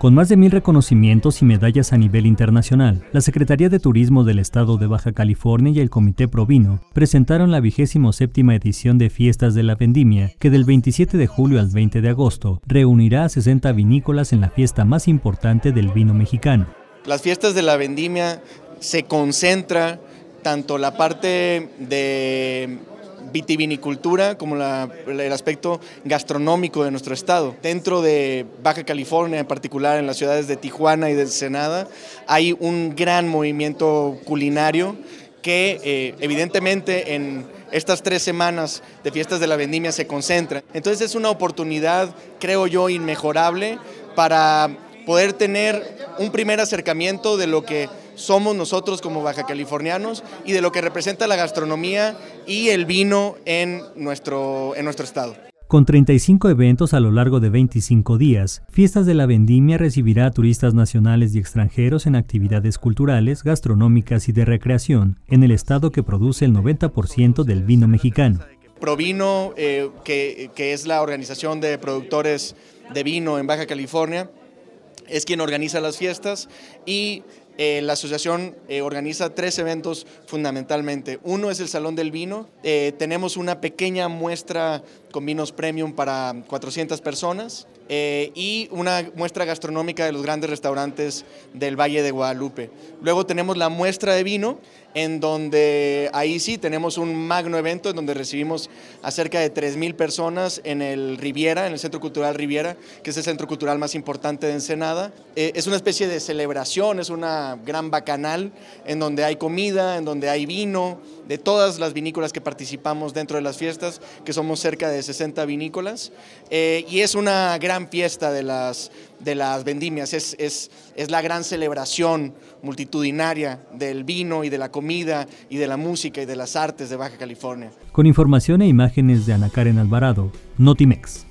Con más de mil reconocimientos y medallas a nivel internacional, la Secretaría de Turismo del Estado de Baja California y el Comité Provino presentaron la 27 edición de Fiestas de la Vendimia, que del 27 de julio al 20 de agosto reunirá a 60 vinícolas en la fiesta más importante del vino mexicano. Las fiestas de la vendimia se concentra tanto la parte de vitivinicultura como el aspecto gastronómico de nuestro estado. Dentro de Baja California, en particular en las ciudades de Tijuana y de Senada, hay un gran movimiento culinario que eh, evidentemente en estas tres semanas de fiestas de la vendimia se concentra. Entonces es una oportunidad, creo yo, inmejorable para poder tener un primer acercamiento de lo que somos nosotros como baja californianos y de lo que representa la gastronomía y el vino en nuestro, en nuestro estado. Con 35 eventos a lo largo de 25 días, Fiestas de la Vendimia recibirá a turistas nacionales y extranjeros en actividades culturales, gastronómicas y de recreación, en el estado que produce el 90% del vino mexicano. Provino, eh, que, que es la organización de productores de vino en Baja California, es quien organiza las fiestas y eh, la asociación eh, organiza tres eventos fundamentalmente. Uno es el Salón del Vino. Eh, tenemos una pequeña muestra con vinos premium para 400 personas eh, y una muestra gastronómica de los grandes restaurantes del Valle de Guadalupe. Luego tenemos la muestra de vino, en donde ahí sí tenemos un magno evento en donde recibimos a cerca de 3.000 personas en el Riviera, en el Centro Cultural Riviera, que es el centro cultural más importante de Ensenada. Eh, es una especie de celebración, es una gran bacanal en donde hay comida, en donde hay vino, de todas las vinícolas que participamos dentro de las fiestas, que somos cerca de 60 vinícolas eh, y es una gran fiesta de las, de las vendimias, es, es, la gran celebración multitudinaria del vino y de la comida y de la música y de las artes de Baja California. Con información e imágenes de Ana Karen Alvarado, Notimex.